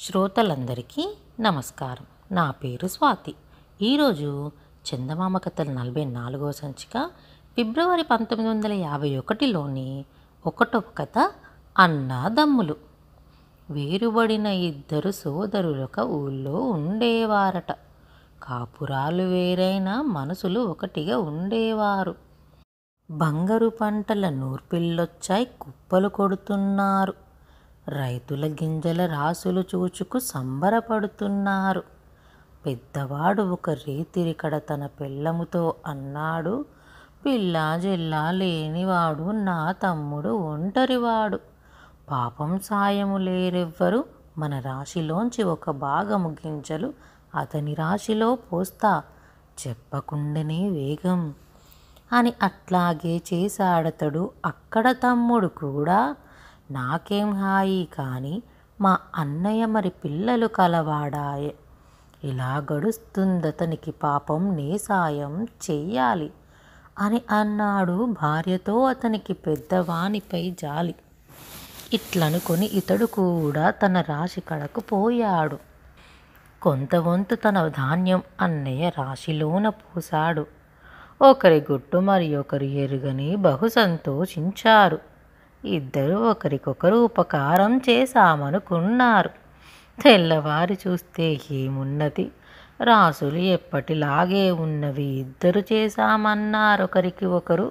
శ్రోతలందరికీ నమస్కారం నా పేరు స్వాతి ఈరోజు చందమామ కథలు నలభై నాలుగవ సంచిక ఫిబ్రవరి పంతొమ్మిది వందల యాభై ఒకటిలోని ఒకటొక కథ అన్నాదమ్ములు వేరుబడిన ఇద్దరు ఒక ఊళ్ళో ఉండేవారట కాపురాలు వేరైనా మనసులు ఒకటిగా ఉండేవారు బంగారు పంటల నూర్పిల్లొచ్చాయి కుప్పలు కొడుతున్నారు రైతుల గింజల రాసులు చూచుకు సంబరపడుతున్నారు పెద్దవాడు ఒక రేతిరికడ తన పిల్లముతో అన్నాడు పిల్లా జిల్లా లేనివాడు నా తమ్ముడు ఒంటరివాడు పాపం సాయము లేరెవ్వరు మన రాశిలోంచి ఒక భాగము గింజలు అతని రాశిలో పోస్తా చెప్పకుండానే వేగం అని అట్లాగే చేశాడతడు అక్కడ తమ్ముడు కూడా నాకేం హాయి కానీ మా అన్నయ్య మరి పిల్లలు కలవాడాయే ఇలా గడుస్తుందతనికి పాపం నే సాయం చెయ్యాలి అని అన్నాడు భార్యతో అతనికి పెద్దవానిపై జాలి ఇట్లనుకొని ఇతడు కూడా తన రాశి కడకు పోయాడు కొంత వంతు తన ధాన్యం అన్నయ్య రాశిలోన పూశాడు ఒకరి గుట్టు మరి ఒకరు ఎరుగని బహు సంతోషించారు ఇద్దరూ ఒకరికొకరు ఉపకారం చేశామనుకున్నారు తెల్లవారి చూస్తే ఏమున్నది రాసులు ఎప్పటిలాగే ఉన్నవి ఇద్దరు చేశామన్నారు ఒకరికి ఒకరు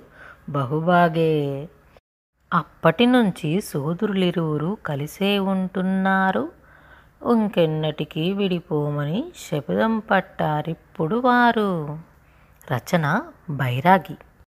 బహుబాగే అప్పటి నుంచి సోదరులిరువురు కలిసే ఉంటున్నారు ఇంకెన్నటికీ విడిపోమని శపథం పట్టారిప్పుడు వారు రచన బైరాగి